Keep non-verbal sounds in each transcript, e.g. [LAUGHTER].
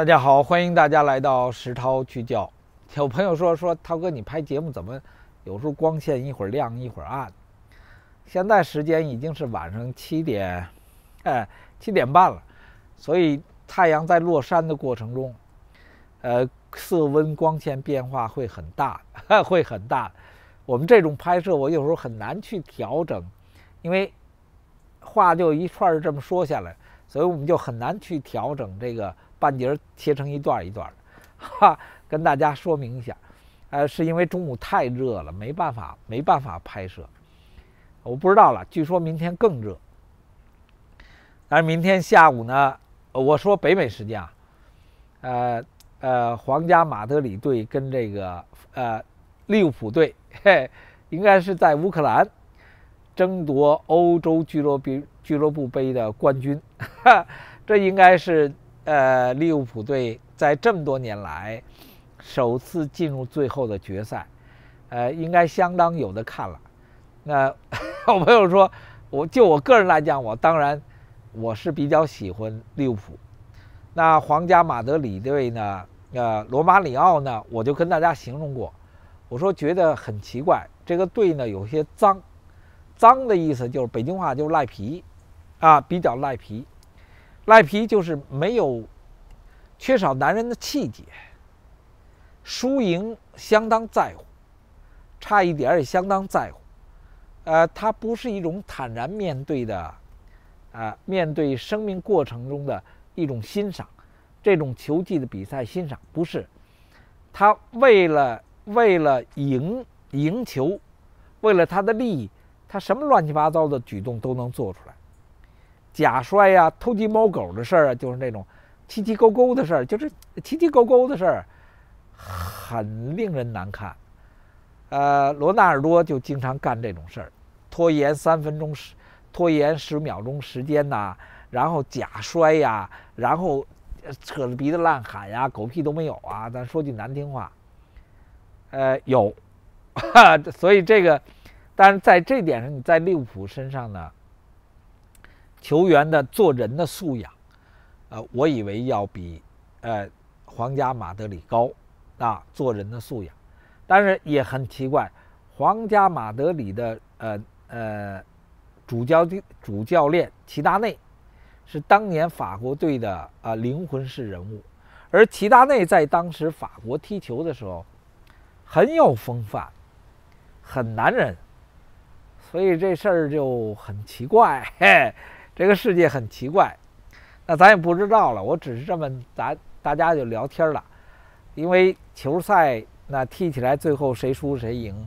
大家好，欢迎大家来到石涛去教。有朋友说说，涛哥，你拍节目怎么有时候光线一会儿亮一会儿暗？现在时间已经是晚上七点，哎，七点半了，所以太阳在落山的过程中，呃，色温光线变化会很大，[LAUGHS] 会很大。我们这种拍摄，我有时候很难去调整，因为话就一串这么说下来，所以我们就很难去调整这个。半截切成一段一段的，哈，跟大家说明一下，呃，是因为中午太热了，没办法，没办法拍摄。我不知道了，据说明天更热。但是明天下午呢，我说北美时间啊，呃呃，皇家马德里队跟这个呃利物浦队，嘿，应该是在乌克兰争夺欧洲俱乐部俱乐部杯的冠军，这应该是。呃，利物浦队在这么多年来首次进入最后的决赛，呃，应该相当有的看了。那 [LAUGHS] 好朋友说，我就我个人来讲，我当然我是比较喜欢利物浦。那皇家马德里队呢？呃，罗马里奥呢？我就跟大家形容过，我说觉得很奇怪，这个队呢有些脏，脏的意思就是北京话就是赖皮啊，比较赖皮。赖皮就是没有缺少男人的气节，输赢相当在乎，差一点也相当在乎。呃，他不是一种坦然面对的，呃，面对生命过程中的一种欣赏，这种球技的比赛欣赏不是。他为了为了赢赢球，为了他的利益，他什么乱七八糟的举动都能做出来。假摔呀、偷鸡摸狗的事儿啊，就是那种，七七勾勾的事儿，就是七七勾勾的事儿，很令人难看。呃，罗纳尔多就经常干这种事儿，拖延三分钟时，拖延十秒钟时间呐，然后假摔呀，然后扯着鼻子乱喊呀，狗屁都没有啊！咱说句难听话，呃，有，哈，[LAUGHS] 所以这个，但是在这点上，你在利物浦身上呢？球员的做人的素养，呃，我以为要比，呃，皇家马德里高，啊，做人的素养。但是也很奇怪，皇家马德里的呃呃，主教练主教练齐达内，是当年法国队的啊灵魂式人物，而齐达内在当时法国踢球的时候，很有风范，很男人，所以这事儿就很奇怪。这个世界很奇怪，那咱也不知道了。我只是这么咱大家就聊天了，因为球赛那踢起来，最后谁输谁赢？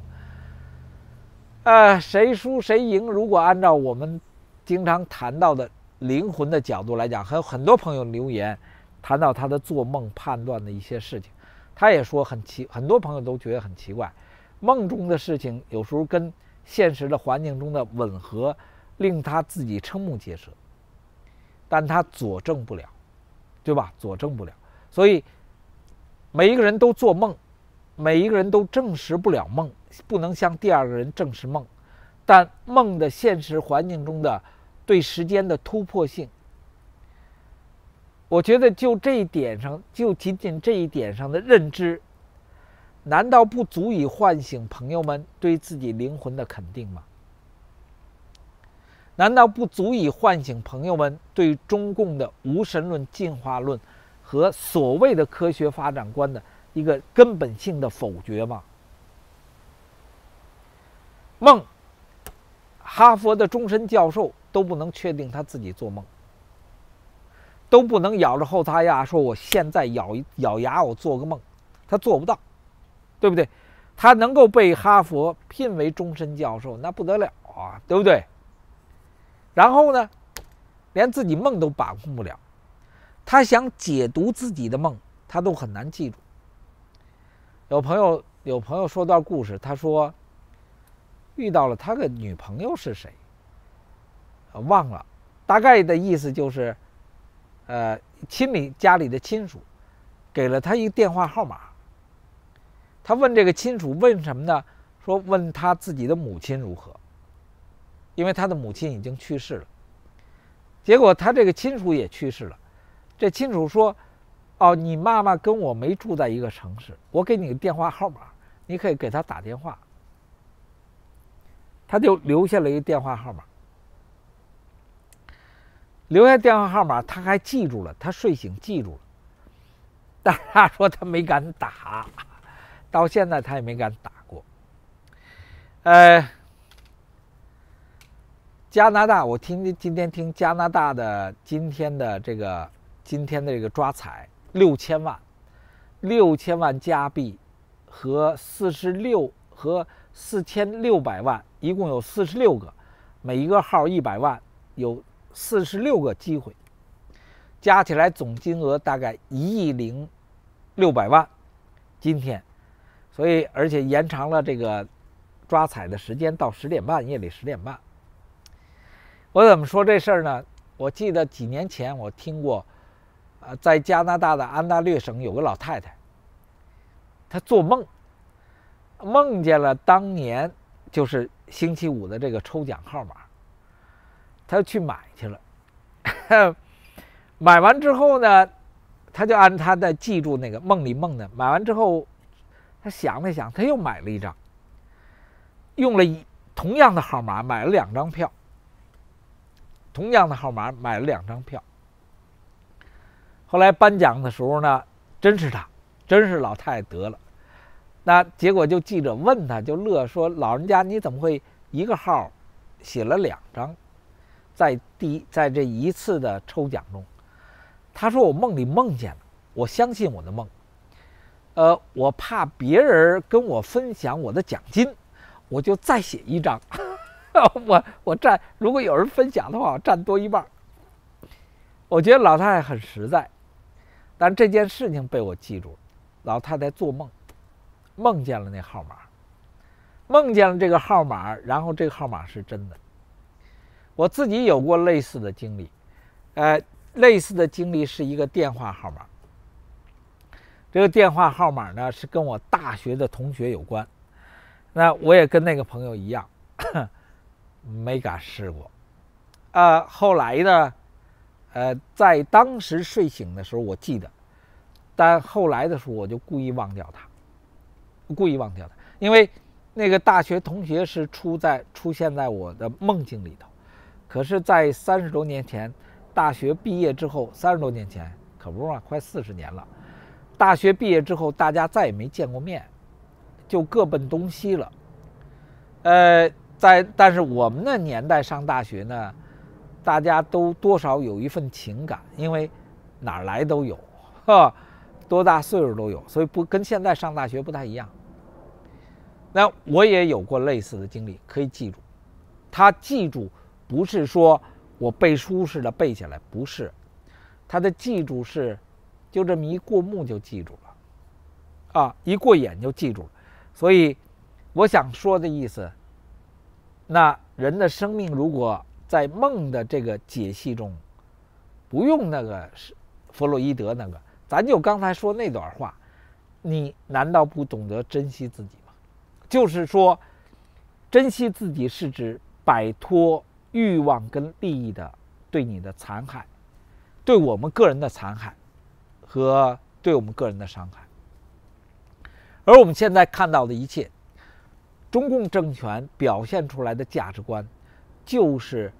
呃，谁输谁赢？如果按照我们经常谈到的灵魂的角度来讲，还有很多朋友留言谈到他的做梦判断的一些事情。他也说很奇，很多朋友都觉得很奇怪，梦中的事情有时候跟现实的环境中的吻合。令他自己瞠目结舌，但他佐证不了，对吧？佐证不了，所以每一个人都做梦，每一个人都证实不了梦，不能向第二个人证实梦。但梦的现实环境中的对时间的突破性，我觉得就这一点上，就仅仅这一点上的认知，难道不足以唤醒朋友们对自己灵魂的肯定吗？难道不足以唤醒朋友们对中共的无神论、进化论和所谓的科学发展观的一个根本性的否决吗？梦，哈佛的终身教授都不能确定他自己做梦，都不能咬着后槽牙说：“我现在咬咬牙，我做个梦。”他做不到，对不对？他能够被哈佛聘为终身教授，那不得了啊，对不对？然后呢，连自己梦都把控不了，他想解读自己的梦，他都很难记住。有朋友有朋友说段故事，他说遇到了他的女朋友是谁，忘了，大概的意思就是，呃，亲里家里的亲属给了他一个电话号码，他问这个亲属问什么呢？说问他自己的母亲如何。因为他的母亲已经去世了，结果他这个亲属也去世了，这亲属说：“哦，你妈妈跟我没住在一个城市，我给你个电话号码，你可以给他打电话。”他就留下了一个电话号码，留下电话号码他还记住了，他睡醒记住了，但他说他没敢打，到现在他也没敢打过。呃。加拿大，我听今天听加拿大的今天的这个今天的这个抓彩，六千万，六千万加币和四十六和四千六百万，一共有四十六个，每一个号一百万，有四十六个机会，加起来总金额大概一亿零六百万，今天，所以而且延长了这个抓彩的时间到十点半，夜里十点半。我怎么说这事儿呢？我记得几年前我听过，呃，在加拿大的安大略省有个老太太，她做梦梦见了当年就是星期五的这个抽奖号码，她去买去了。[LAUGHS] 买完之后呢，她就按她的记住那个梦里梦的。买完之后，她想了想，她又买了一张，用了一同样的号码买了两张票。同样的号码买了两张票，后来颁奖的时候呢，真是他，真是老太太得了。那结果就记者问他，就乐说：“老人家，你怎么会一个号写了两张，在第在这一次的抽奖中？”他说：“我梦里梦见了，我相信我的梦。呃，我怕别人跟我分享我的奖金，我就再写一张。” [LAUGHS] [LAUGHS] 我我占，如果有人分享的话，我占多一半。我觉得老太太很实在，但这件事情被我记住了。老太太做梦，梦见了那号码，梦见了这个号码，然后这个号码是真的。我自己有过类似的经历，呃，类似的经历是一个电话号码。这个电话号码呢是跟我大学的同学有关，那我也跟那个朋友一样。[LAUGHS] 没敢试过，呃，后来呢，呃，在当时睡醒的时候我记得，但后来的时候我就故意忘掉它，故意忘掉它，因为那个大学同学是出在出现在我的梦境里头，可是，在三十多年前大学毕业之后，三十多年前可不嘛，快四十年了，大学毕业之后大家再也没见过面，就各奔东西了，呃。在，但是我们那年代上大学呢，大家都多少有一份情感，因为哪儿来都有，哈，多大岁数都有，所以不跟现在上大学不太一样。那我也有过类似的经历，可以记住。他记住不是说我背书似的背下来，不是，他的记住是，就这么一过目就记住了，啊，一过眼就记住了。所以我想说的意思。那人的生命如果在梦的这个解析中，不用那个是弗洛伊德那个，咱就刚才说那段话，你难道不懂得珍惜自己吗？就是说，珍惜自己是指摆脱欲望跟利益的对你的残害，对我们个人的残害和对我们个人的伤害，而我们现在看到的一切。中共政权表现出来的价值观，就是，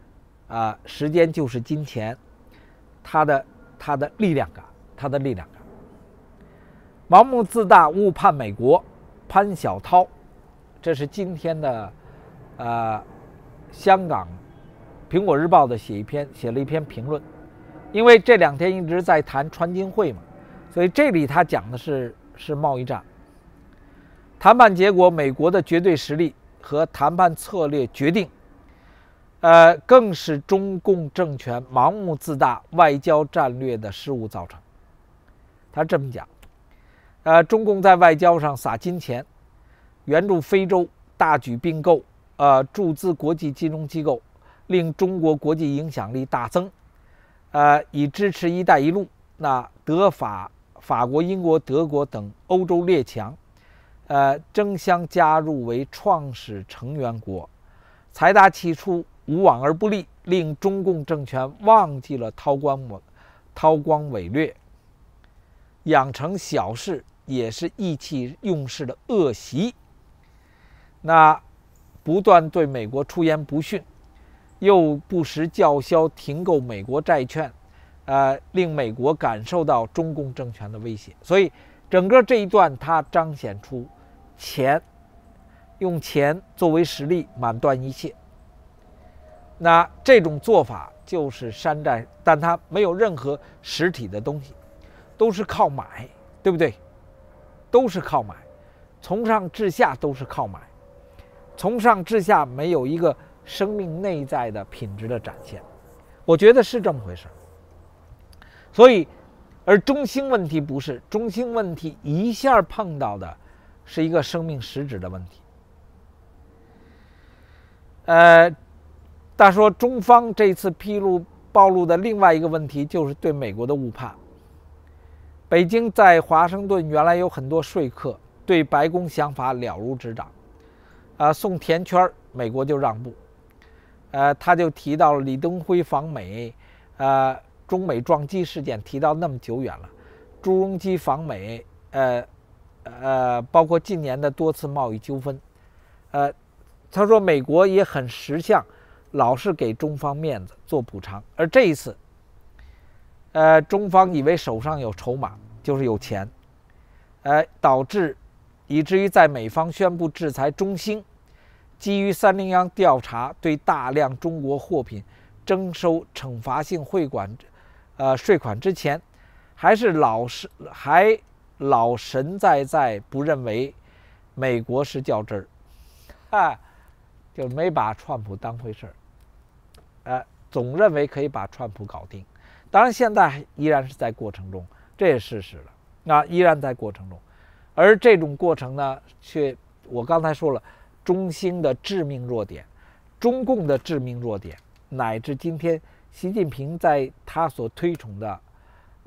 啊，时间就是金钱，它的它的力量感，它的力量感，盲目自大，误判美国，潘晓涛，这是今天的，呃，香港，《苹果日报》的写一篇写了一篇评论，因为这两天一直在谈川金会嘛，所以这里他讲的是是贸易战。谈判结果，美国的绝对实力和谈判策略决定，呃，更是中共政权盲目自大外交战略的失误造成。他这么讲，呃，中共在外交上撒金钱，援助非洲，大举并购，呃，注资国际金融机构，令中国国际影响力大增，呃，以支持“一带一路”。那德法、法国、英国、德国等欧洲列强。呃，争相加入为创始成员国，财大气粗，无往而不利，令中共政权忘记了韬光我韬光伟略，养成小事也是意气用事的恶习。那不断对美国出言不逊，又不时叫嚣停购美国债券，呃，令美国感受到中共政权的威胁，所以。整个这一段，它彰显出钱用钱作为实力，买断一切。那这种做法就是山寨，但它没有任何实体的东西，都是靠买，对不对？都是靠买，从上至下都是靠买，从上至下没有一个生命内在的品质的展现。我觉得是这么回事儿，所以。而中兴问题不是中兴问题，一下碰到的是一个生命实质的问题。呃，他说中方这次披露暴露的另外一个问题就是对美国的误判。北京在华盛顿原来有很多说客，对白宫想法了如指掌。啊，送甜圈儿，美国就让步。呃，他就提到了李登辉访美，呃。中美撞击事件提到那么久远了，朱镕基访美，呃，呃，包括近年的多次贸易纠纷，呃，他说美国也很识相，老是给中方面子做补偿，而这一次，呃，中方以为手上有筹码，就是有钱，呃，导致以至于在美方宣布制裁中兴，基于三零幺调查对大量中国货品征收惩罚性会馆。呃，税款之前，还是老是还老神在在，不认为美国是较真儿，啊，就没把川普当回事儿，呃，总认为可以把川普搞定。当然，现在依然是在过程中，这也事实了。那依然在过程中，而这种过程呢，却我刚才说了，中兴的致命弱点，中共的致命弱点，乃至今天。习近平在他所推崇的《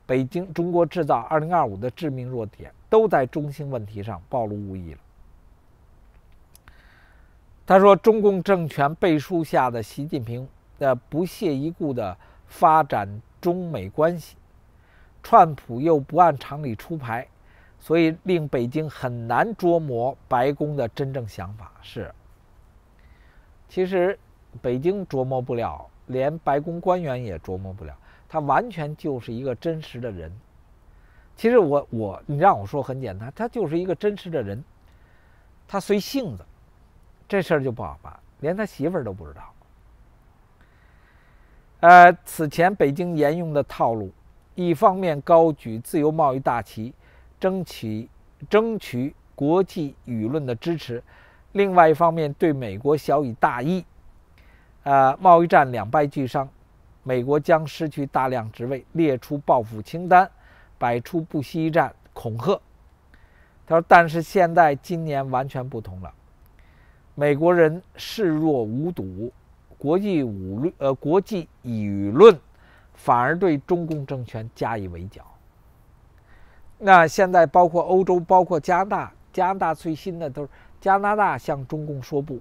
北京中国制造2025》的致命弱点，都在中兴问题上暴露无遗了。他说：“中共政权背书下的习近平的不屑一顾的发展中美关系，川普又不按常理出牌，所以令北京很难捉摸白宫的真正想法。”是，其实北京捉摸不了。连白宫官员也琢磨不了，他完全就是一个真实的人。其实我我你让我说很简单，他就是一个真实的人，他随性子，这事儿就不好办，连他媳妇儿都不知道。呃，此前北京沿用的套路，一方面高举自由贸易大旗，争取争取国际舆论的支持，另外一方面对美国小以大义。呃，贸易战两败俱伤，美国将失去大量职位，列出报复清单，摆出不惜一战恐吓。他说：“但是现在今年完全不同了，美国人视若无睹，国际武论呃国际舆论反而对中共政权加以围剿。那现在包括欧洲，包括加拿大，加拿大最新的都是加拿大向中共说不。”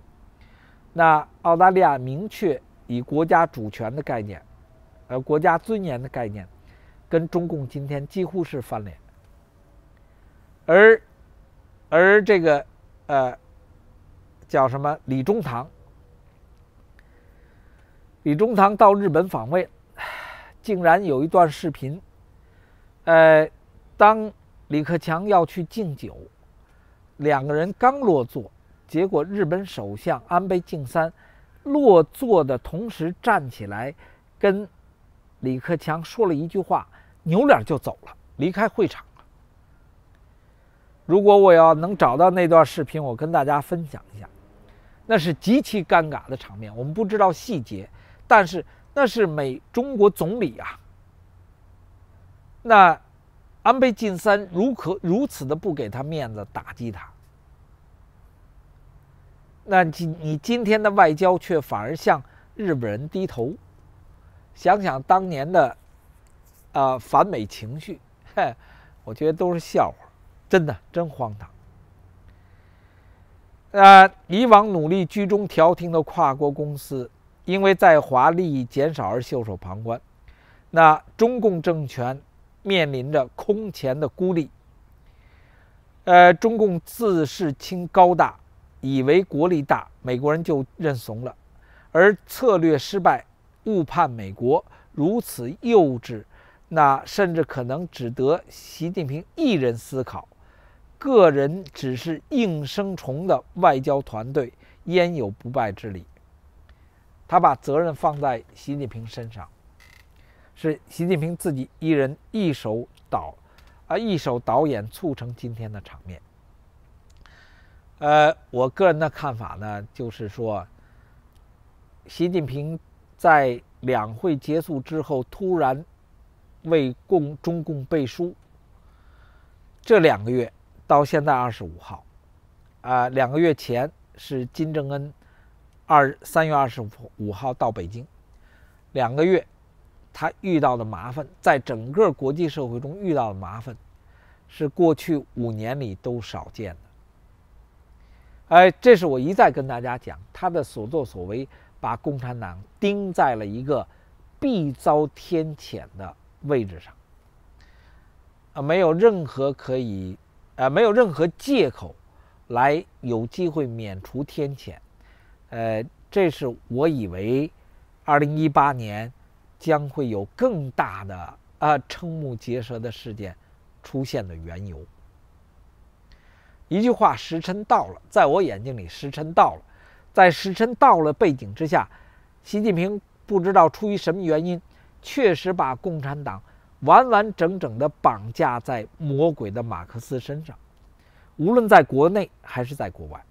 那澳大利亚明确以国家主权的概念，呃，国家尊严的概念，跟中共今天几乎是翻脸。而而这个呃，叫什么？李中堂。李中堂到日本访问，竟然有一段视频，呃，当李克强要去敬酒，两个人刚落座。结果，日本首相安倍晋三落座的同时站起来，跟李克强说了一句话，扭脸就走了，离开会场了。如果我要能找到那段视频，我跟大家分享一下，那是极其尴尬的场面。我们不知道细节，但是那是美中国总理啊，那安倍晋三如何如此的不给他面子，打击他？那今你今天的外交却反而向日本人低头，想想当年的，呃反美情绪，[LAUGHS] 我觉得都是笑话，真的真荒唐。那以往努力居中调停的跨国公司，因为在华利益减少而袖手旁观，那中共政权面临着空前的孤立。呃，中共自视清高大。以为国力大，美国人就认怂了，而策略失败，误判美国如此幼稚，那甚至可能只得习近平一人思考，个人只是应声虫的外交团队焉有不败之理？他把责任放在习近平身上，是习近平自己一人一手导，啊一手导演促成今天的场面。呃，我个人的看法呢，就是说，习近平在两会结束之后突然为共中共背书，这两个月到现在二十五号，啊，两个月前是金正恩二三月二十五五号到北京，两个月他遇到的麻烦，在整个国际社会中遇到的麻烦，是过去五年里都少见的。哎，这是我一再跟大家讲，他的所作所为，把共产党钉在了一个必遭天谴的位置上，啊，没有任何可以，啊，没有任何借口，来有机会免除天谴，呃，这是我以为，二零一八年将会有更大的啊瞠目结舌的事件出现的缘由。一句话，时辰到了，在我眼睛里，时辰到了，在时辰到了背景之下，习近平不知道出于什么原因，确实把共产党完完整整地绑架在魔鬼的马克思身上，无论在国内还是在国外。